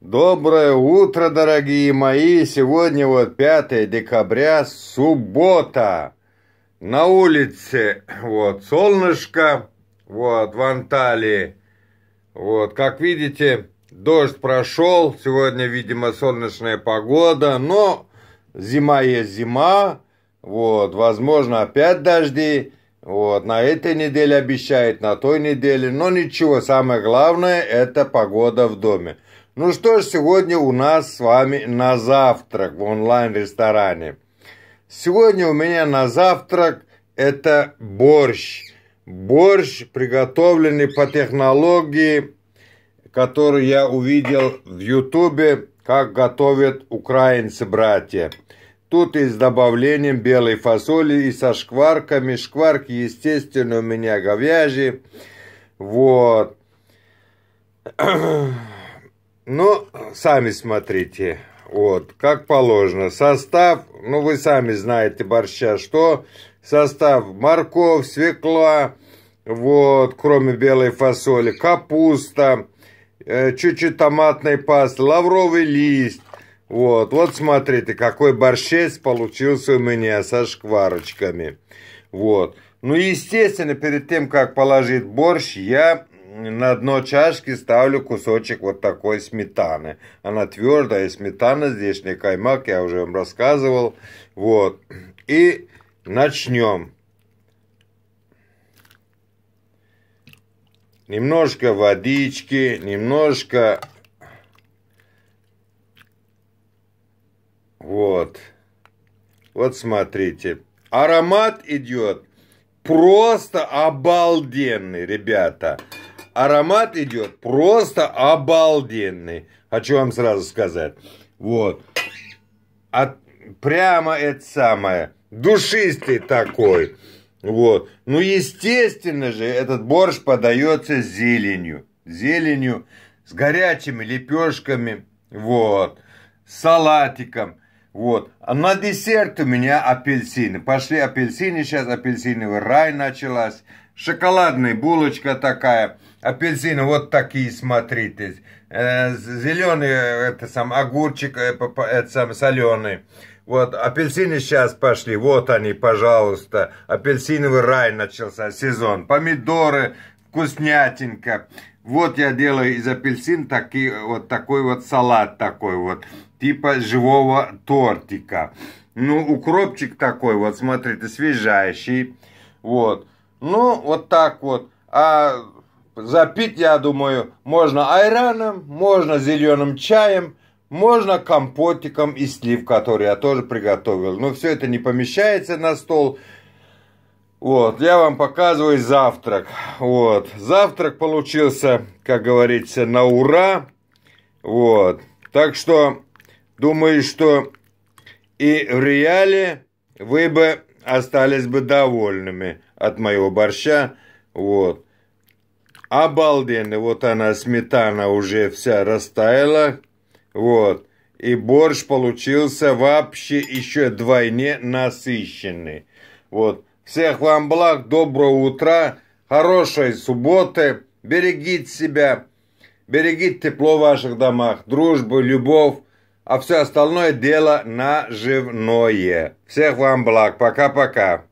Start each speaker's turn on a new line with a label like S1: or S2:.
S1: Доброе утро, дорогие мои! Сегодня вот 5 декабря, суббота. На улице вот солнышко, вот в Анталии. Вот, как видите, дождь прошел. Сегодня, видимо, солнечная погода, но зима есть зима. Вот, возможно, опять дожди. Вот, на этой неделе обещает, на той неделе. Но ничего, самое главное – это погода в доме. Ну что ж, сегодня у нас с вами на завтрак в онлайн-ресторане. Сегодня у меня на завтрак это борщ. Борщ, приготовленный по технологии, которую я увидел в Ютубе, как готовят украинцы-братья. Тут и с добавлением белой фасоли, и со шкварками. Шкварки, естественно, у меня говяжьи. Вот. сами смотрите. Вот, как положено. Состав, ну вы сами знаете борща, что состав морковь, свекла, вот, кроме белой фасоли, капуста, э, чуть-чуть томатной пасты, лавровый лист. Вот, вот смотрите, какой борщец получился у меня со шкварочками. Вот. Ну, естественно, перед тем, как положить борщ, я на дно чашки ставлю кусочек вот такой сметаны. Она твердая, сметана здесь не каймак, я уже вам рассказывал. Вот. И начнем. Немножко водички, немножко... Вот. Вот смотрите. Аромат идет просто обалденный, ребята. Ребята аромат идет просто обалденный. Хочу вам сразу сказать. Вот. От, прямо это самое. Душистый такой. Вот. Ну, естественно же, этот борщ подается зеленью. Зеленью с горячими лепешками. Вот. С салатиком. Вот. А на десерт у меня апельсины. Пошли апельсины. Сейчас апельсиновый рай началась шоколадный, булочка такая, апельсин, вот такие, смотрите. Э, Зеленый, э, это сам, огурчик, э, это сам, соленый. Вот, апельсины сейчас пошли, вот они, пожалуйста. Апельсиновый рай начался, сезон. Помидоры, вкуснятинка. Вот я делаю из апельсин такие, вот такой вот салат такой вот, типа живого тортика. Ну, укропчик такой вот, смотрите, свежайший. Вот. Ну, вот так вот. А запить, я думаю, можно айраном, можно зеленым чаем, можно компотиком и слив, который я тоже приготовил. Но все это не помещается на стол. Вот, я вам показываю завтрак. Вот, завтрак получился, как говорится, на ура. Вот, так что думаю, что и в реале вы бы остались бы довольными от моего борща. Вот. Обалденно. Вот она, сметана уже вся растаяла. Вот. И борщ получился вообще еще двойне насыщенный. Вот. Всех вам благ, доброго утра, хорошей субботы. Берегите себя, берегите тепло в ваших домах, дружбы, любовь а все остальное дело наживное. Всех вам благ. Пока-пока.